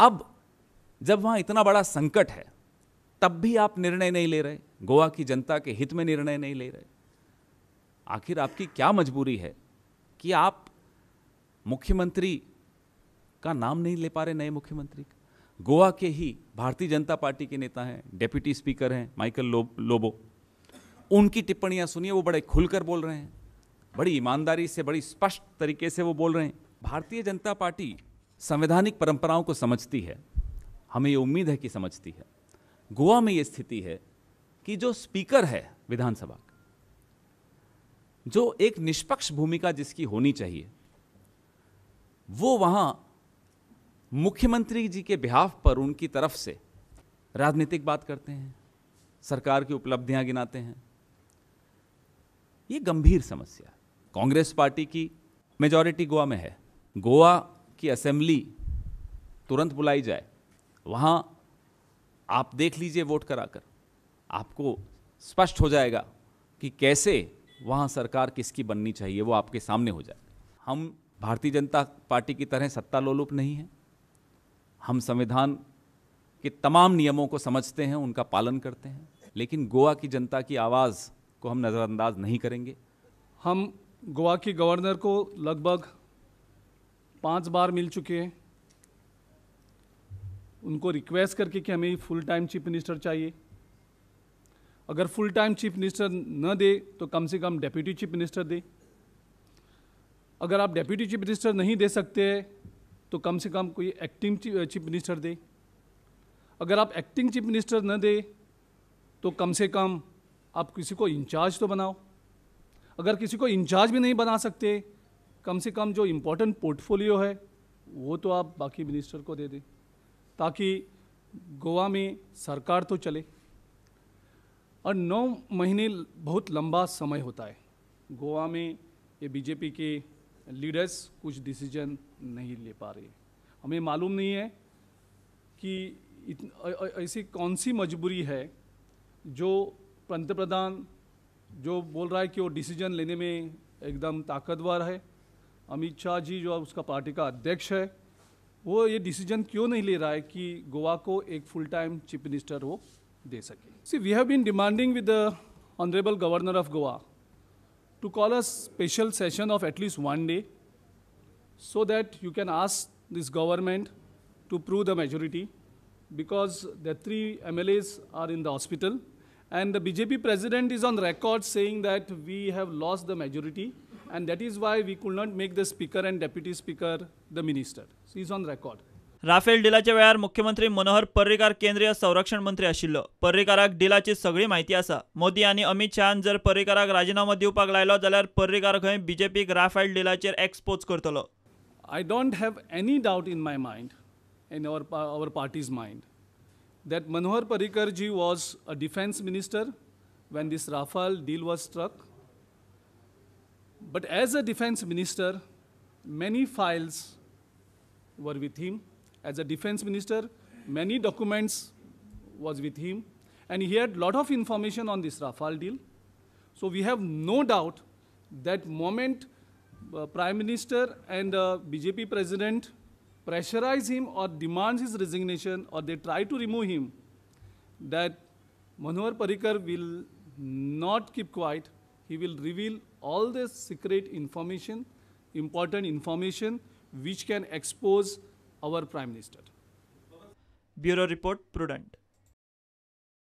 अब जब वहाँ इतना बड़ा संकट है तब भी आप निर्णय नहीं ले रहे गोवा की जनता के हित में निर्णय नहीं ले रहे आखिर आपकी क्या मजबूरी है कि आप मुख्यमंत्री का नाम नहीं ले पा रहे नए मुख्यमंत्री का गोवा के ही भारतीय जनता पार्टी के नेता हैं डेप्यूटी स्पीकर हैं माइकल लो, लोबो उनकी टिप्पणियां सुनिए वो बड़े खुलकर बोल रहे हैं बड़ी ईमानदारी से बड़ी स्पष्ट तरीके से वो बोल रहे हैं भारतीय जनता पार्टी संवैधानिक परंपराओं को समझती है हमें ये उम्मीद है कि समझती है गोवा में ये स्थिति है कि जो स्पीकर है विधानसभा जो एक निष्पक्ष भूमिका जिसकी होनी चाहिए वो वहाँ मुख्यमंत्री जी के बिहाफ पर उनकी तरफ से राजनीतिक बात करते हैं सरकार की उपलब्धियां गिनाते हैं ये गंभीर समस्या कांग्रेस पार्टी की मेजॉरिटी गोवा में है गोवा की असेंबली तुरंत बुलाई जाए वहाँ आप देख लीजिए वोट कराकर आपको स्पष्ट हो जाएगा कि कैसे वहाँ सरकार किसकी बननी चाहिए वो आपके सामने हो जाए हम भारतीय जनता पार्टी की तरह सत्ता लोलुप नहीं है हम संविधान के तमाम नियमों को समझते हैं उनका पालन करते हैं लेकिन गोवा की जनता की आवाज़ को हम नज़रअंदाज नहीं करेंगे हम गोवा की गवर्नर को लगभग पांच बार मिल चुके हैं उनको रिक्वेस्ट करके कि हमें फुल टाइम चीफ मिनिस्टर चाहिए अगर फुल टाइम चीफ मिनिस्टर न दे तो कम से कम डेप्यूटी चीफ मिनिस्टर दे अगर आप डेप्यूटी चीफ मिनिस्टर नहीं दे सकते तो कम से कम कोई एक्टिंग चीफ मिनिस्टर दे अगर आप एक्टिंग चीफ मिनिस्टर न दे तो कम से कम आप किसी को इंचार्ज तो बनाओ अगर किसी को इंचार्ज भी नहीं बना सकते कम से कम जो इम्पोर्टेंट पोर्टफोलियो है वो तो आप बाकी मिनिस्टर को दे दें ताकि गोवा में सरकार तो चले और नौ महीने बहुत लंबा समय होता है गोवा में ये बीजेपी के लीडर्स कुछ डिसीजन नहीं ले पा रहे हमें मालूम नहीं है कि ऐसी कौन सी मजबूरी है जो पंत प्रधान जो बोल रहा है कि वो डिसीजन लेने में एकदम ताकतवर है अमित शाह जी जो उसका पार्टी का अध्यक्ष है वो ये डिसीजन क्यों नहीं ले रहा है कि गोवा को एक फुल टाइम चीफ मिनिस्टर वो दे सके see we have been demanding with the honourable governor of Goa to call a special session of at least one day so that you can ask this government to prove the majority because the three M L As are in the hospital and the BJP president is on record saying that we have lost the majority and that is why we could not make the Speaker and Deputy Speaker the Minister. So he's on record. Rafale डिलाच्या वेळार मुख्यमंत्री मनोहर पर्रीकार केंद्रीय संरक्षण मंत्री आशिल्लो पर्रीकाराक डिलाची सगळी माहिती आसा मोदी आणि अमित शहान जर पर्रीकाराक राजीनामा दिवपाक लायलो जाल्यार पर्रीकार खंय बीजेपीक राफेल डिलाचेर एक्सपोज करतलो I don't have any doubt in my mind in our our party's mind that Manohar Parrikar ji was a defence minister when these Rafale deal was struck But as a defense minister, many files were with him. As a defense minister, many documents was with him. And he had lot of information on this Rafale deal. So we have no doubt that moment uh, Prime Minister and uh, BJP President pressurize him or demands his resignation or they try to remove him, that Manohar Parikar will not keep quiet. He will reveal all this secret information, important information, which can expose our Prime Minister. Bureau Report Prudent.